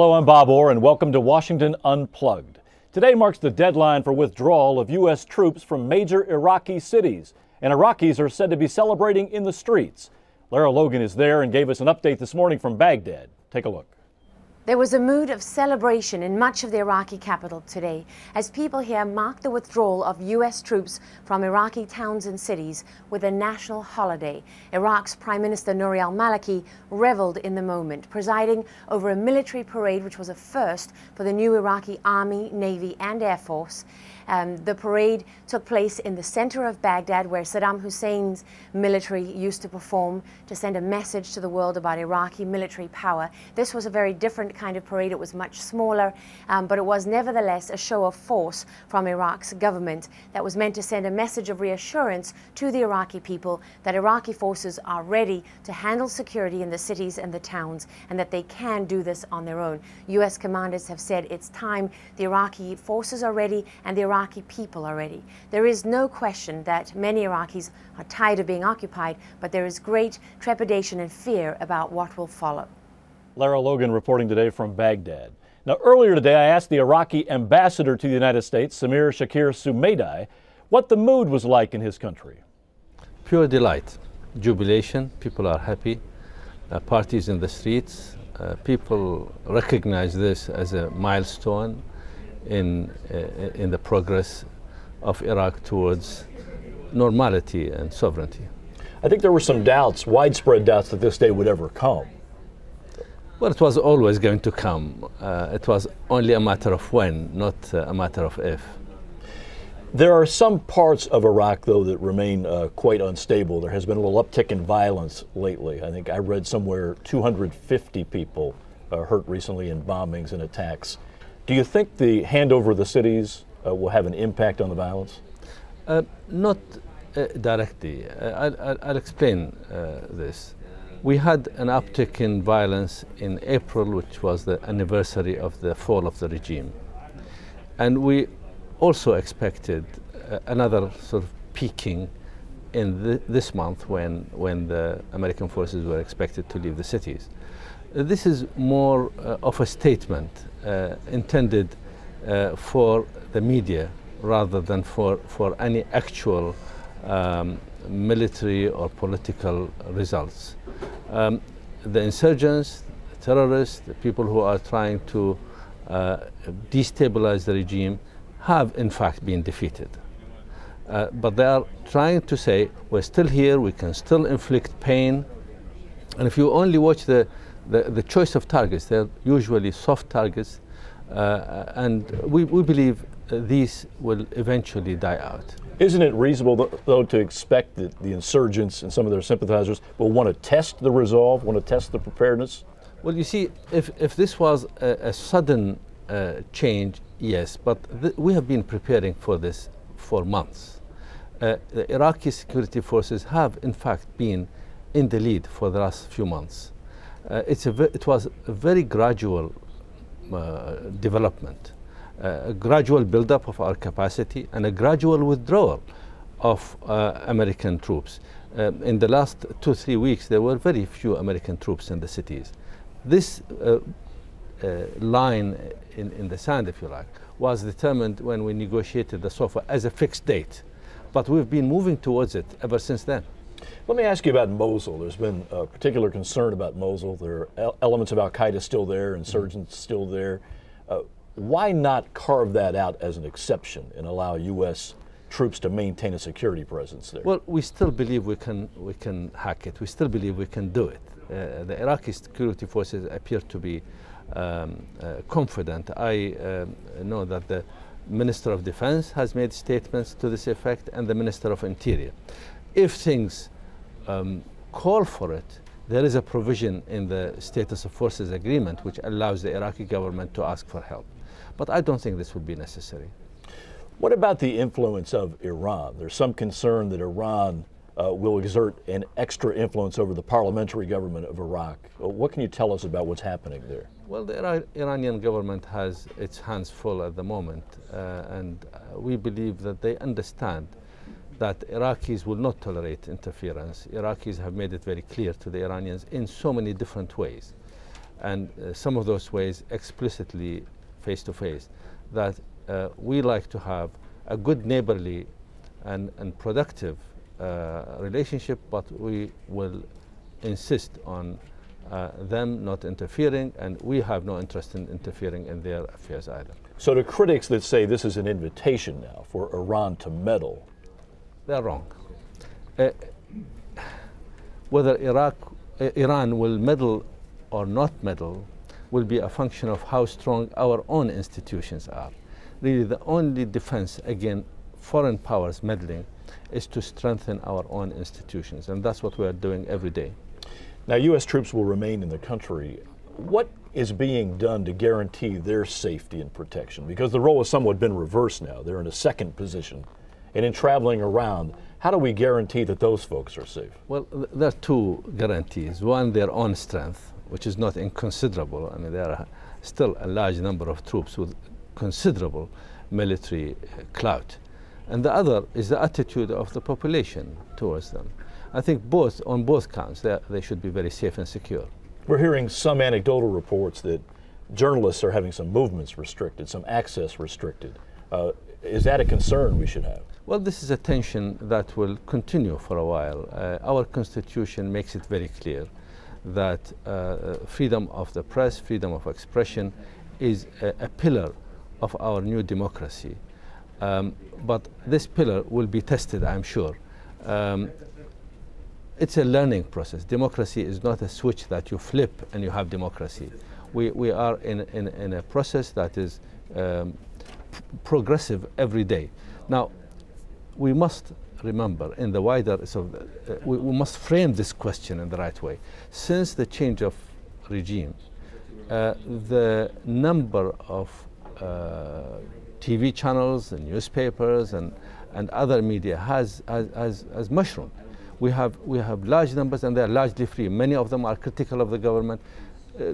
Hello, I'm Bob Orr, and welcome to Washington Unplugged. Today marks the deadline for withdrawal of U.S. troops from major Iraqi cities, and Iraqis are said to be celebrating in the streets. Lara Logan is there and gave us an update this morning from Baghdad. Take a look. There was a mood of celebration in much of the Iraqi capital today as people here marked the withdrawal of U.S. troops from Iraqi towns and cities with a national holiday. Iraq's Prime Minister Nouri al Maliki reveled in the moment, presiding over a military parade which was a first for the new Iraqi Army, Navy, and Air Force. Um, the parade took place in the center of Baghdad, where Saddam Hussein's military used to perform to send a message to the world about Iraqi military power. This was a very different kind of parade. It was much smaller, um, but it was nevertheless a show of force from Iraq's government that was meant to send a message of reassurance to the Iraqi people that Iraqi forces are ready to handle security in the cities and the towns and that they can do this on their own. U.S. commanders have said it's time the Iraqi forces are ready and the Iraqi Iraqi people already. There is no question that many Iraqis are tired of being occupied, but there is great trepidation and fear about what will follow. Lara Logan reporting today from Baghdad. Now, earlier today, I asked the Iraqi ambassador to the United States, Samir Shakir Sumedai, what the mood was like in his country. Pure delight, jubilation, people are happy, uh, parties in the streets. Uh, people recognize this as a milestone in, eh, in the progress of Iraq towards normality and sovereignty. I think there were some doubts, widespread doubts, that this day would ever come. Well, it was always going to come. Uh, it was only a matter of when, not uh, a matter of if. There are some parts of Iraq, though, that remain uh, quite unstable. There has been a little uptick in violence lately. I think I read somewhere 250 people uh, hurt recently in bombings and attacks. Do you think the handover of the cities uh, will have an impact on the violence? Uh, not uh, directly. I, uh, will explain uh, this. We had an uptick in violence in April, which was the anniversary of the fall of the regime. And we also expected uh, another sort of peaking in th this month when, when the American forces were expected to leave the cities. This is more uh, of a statement uh, intended uh, for the media rather than for, for any actual um, military or political results. Um, the insurgents, the terrorists, the people who are trying to uh, destabilize the regime have in fact been defeated. Uh, but they are trying to say, we're still here, we can still inflict pain. And if you only watch the, the, the choice of targets. They're usually soft targets, uh, and we, we believe uh, these will eventually die out. Isn't it reasonable, though, to expect that the insurgents and some of their sympathizers will want to test the resolve, want to test the preparedness? Well, you see, if, if this was a, a sudden uh, change, yes, but we have been preparing for this for months. Uh, the Iraqi security forces have, in fact, been in the lead for the last few months uh, it's a it was a very gradual uh, development, uh, a gradual buildup of our capacity, and a gradual withdrawal of uh, American troops. Um, in the last two, three weeks, there were very few American troops in the cities. This uh, line in, in the sand, if you like, was determined when we negotiated the SOFA as a fixed date. But we've been moving towards it ever since then. Let me ask you about Mosul. There's been a particular concern about Mosul. There are elements of Al Qaeda still there, insurgents mm-hmm. still there. Uh, why not carve that out as an exception and allow U.S. troops to maintain a security presence there? Well, we still believe we can we can hack it. We still believe we can do it. Uh, the Iraqi security forces appear to be um, uh, confident. I uh, know that the Minister of Defense has made statements to this effect, and the Minister of Interior. If things um, call for it, there is a provision in the Status of Forces Agreement which allows the Iraqi government to ask for help. But I don't think this would be necessary. What about the influence of Iran? There's some concern that Iran uh, will exert an extra influence over the parliamentary government of Iraq. Uh, what can you tell us about what's happening there? Well, the Ira Iranian government has its hands full at the moment, uh, and uh, we believe that they understand that Iraqis will not tolerate interference. Iraqis have made it very clear to the Iranians in so many different ways, and uh, some of those ways explicitly face to face, that uh, we like to have a good neighborly and, and productive uh, relationship, but we will insist on uh, them not interfering, and we have no interest in interfering in their affairs either. So, to critics that say this is an invitation now for Iran to meddle, they are wrong. Uh, whether Iraq, uh, Iran will meddle or not meddle will be a function of how strong our own institutions are. Really, the only defense against foreign powers meddling is to strengthen our own institutions, and that's what we are doing every day. Now, U.S. troops will remain in the country. What is being done to guarantee their safety and protection? Because the role has somewhat been reversed now. They're in a second position and in traveling around. How do we guarantee that those folks are safe? Well, there are two guarantees. One, their own strength, which is not inconsiderable. I mean, there are still a large number of troops with considerable military uh, clout. And the other is the attitude of the population towards them. I think both, on both counts, they should be very safe and secure. We're hearing some anecdotal reports that journalists are having some movements restricted, some access restricted. Uh, is that a concern we should have? Well, this is a tension that will continue for a while. Uh, our Constitution makes it very clear that uh, freedom of the press, freedom of expression is a, a pillar of our new democracy. Um, but this pillar will be tested, I'm sure. Um, it's a learning process. Democracy is not a switch that you flip and you have democracy. We, we are in, in, in a process that is um, progressive every day. Now, we must remember in the wider, so uh, we, we, must frame this question in the right way. Since the change of regime, uh, the number of uh, TV channels and newspapers and, and other media has, has, has, has mushroomed. We have, we have large numbers and they are largely free. Many of them are critical of the government. Uh,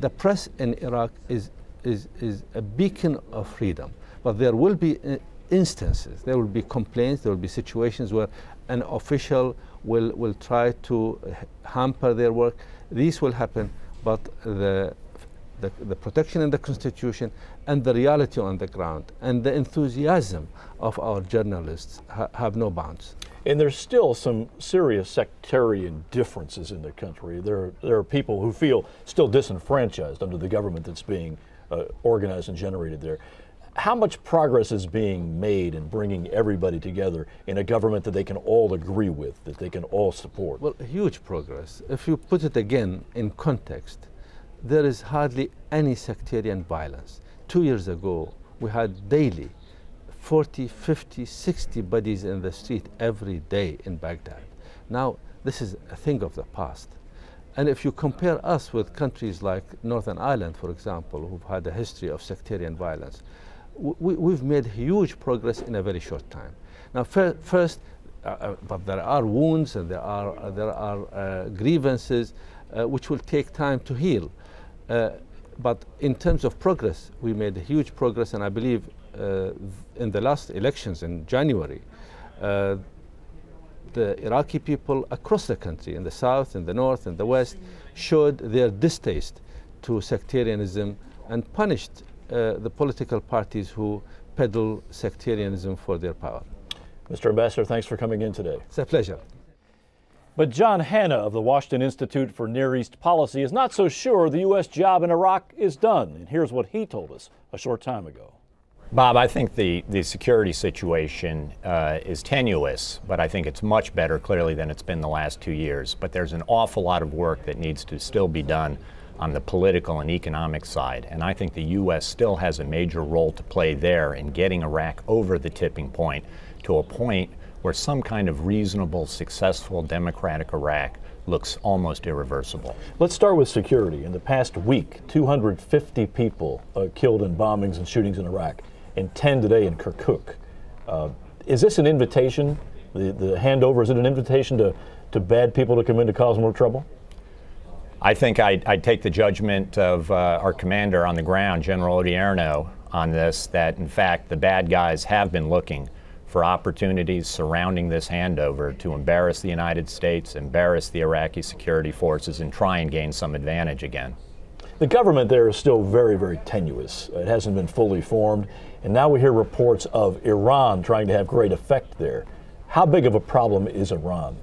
the press in Iraq is is, is a beacon of freedom. But there will be uh, instances, there will be complaints, there will be situations where an official will, will try to uh, hamper their work. These will happen, but the, the, the protection in the Constitution and the reality on the ground and the enthusiasm of our journalists ha have no bounds. And there's still some serious sectarian differences in the country. There there are people who feel still disenfranchised under the government that's being uh, organized and generated there. How much progress is being made in bringing everybody together in a government that they can all agree with, that they can all support? Well, huge progress. If you put it again in context, there is hardly any sectarian violence. Two years ago, we had daily 40, 50, 60 bodies in the street every day in Baghdad. Now, this is a thing of the past. And if you compare us with countries like Northern Ireland, for example, who've had a history of sectarian violence, we, have made huge progress in a very short time. Now, fir first, uh, uh, but there are wounds and there are, uh, there are uh, grievances uh, which will take time to heal. Uh, but in terms of progress, we made huge progress, and I believe in the last elections in January, the Iraqi people across the country, in the south, in the north, in the west, showed their distaste to sectarianism and punished uh, the political parties who peddle sectarianism for their power. Mr. Ambassador, thanks for coming in today. It's a pleasure. But John Hanna of the Washington Institute for Near East Policy is not so sure the U.S. job in Iraq is done, and here's what he told us a short time ago. Bob, I think the, the security situation uh, is tenuous, but I think it's much better clearly than it's been the last two years. But there's an awful lot of work that needs to still be done on the political and economic side. And I think the U.S. still has a major role to play there in getting Iraq over the tipping point to a point where some kind of reasonable, successful democratic Iraq looks almost irreversible. Let's start with security. In the past week, 250 people uh, killed in bombings and shootings in Iraq and 10 today in Kirkuk. Uh, is this an invitation, the, the handover, is it an invitation to, to bad people to come in to cause more trouble? I think I, I take the judgment of uh, our commander on the ground, General Odierno, on this, that in fact the bad guys have been looking for opportunities surrounding this handover to embarrass the United States, embarrass the Iraqi security forces, and try and gain some advantage again. The government there is still very, very tenuous. It hasn't been fully formed. And now we hear reports of Iran trying to have great effect there. How big of a problem is Iran?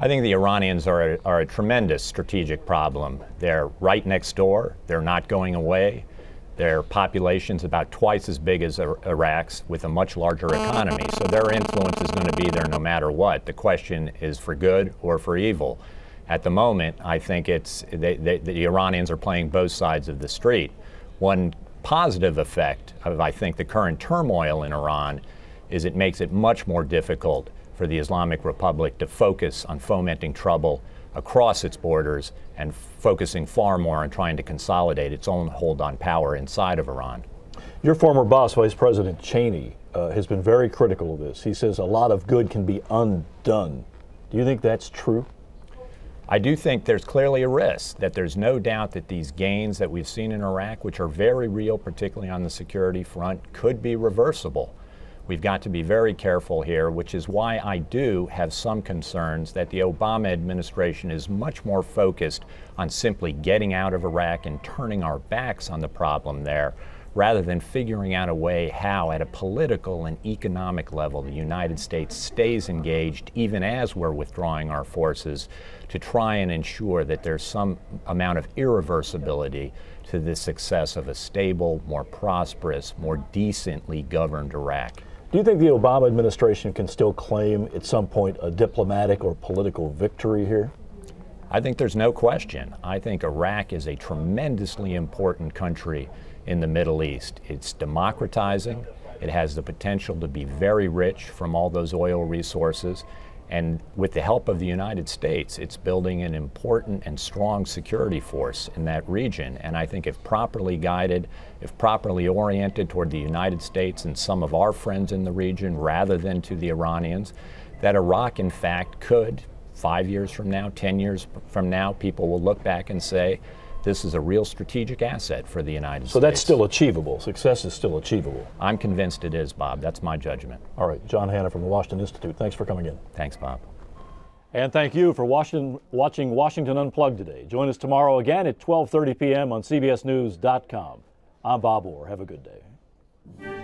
I think the Iranians are a, are a tremendous strategic problem. They're right next door, they're not going away. Their population's about twice as big as Iraq's with a much larger economy. So their influence is going to be there no matter what. The question is for good or for evil. At the moment, I think it's they, they, the Iranians are playing both sides of the street. One positive effect of, I think, the current turmoil in Iran is it makes it much more difficult for the Islamic Republic to focus on fomenting trouble across its borders and focusing far more on trying to consolidate its own hold on power inside of Iran. Your former boss, Vice President Cheney, uh, has been very critical of this. He says a lot of good can be undone. Do you think that's true? I do think there's clearly a risk that there's no doubt that these gains that we've seen in Iraq, which are very real, particularly on the security front, could be reversible. We've got to be very careful here, which is why I do have some concerns that the Obama administration is much more focused on simply getting out of Iraq and turning our backs on the problem there rather than figuring out a way how, at a political and economic level, the United States stays engaged, even as we're withdrawing our forces, to try and ensure that there's some amount of irreversibility to the success of a stable, more prosperous, more decently governed Iraq. Do you think the Obama administration can still claim at some point a diplomatic or political victory here? I think there's no question. I think Iraq is a tremendously important country in the Middle East. It's democratizing. It has the potential to be very rich from all those oil resources. And with the help of the United States, it's building an important and strong security force in that region. And I think if properly guided, if properly oriented toward the United States and some of our friends in the region rather than to the Iranians, that Iraq, in fact, could, five years from now, 10 years from now, people will look back and say, this is a real strategic asset for the United so States. So that's still achievable. Success is still achievable. I'm convinced it is, Bob. That's my judgment. All right. John Hanna from the Washington Institute. Thanks for coming in. Thanks, Bob. And thank you for watching Washington Unplugged today. Join us tomorrow again at 12:30 p.m. on CBSNews.com. I'm Bob Orr. Have a good day.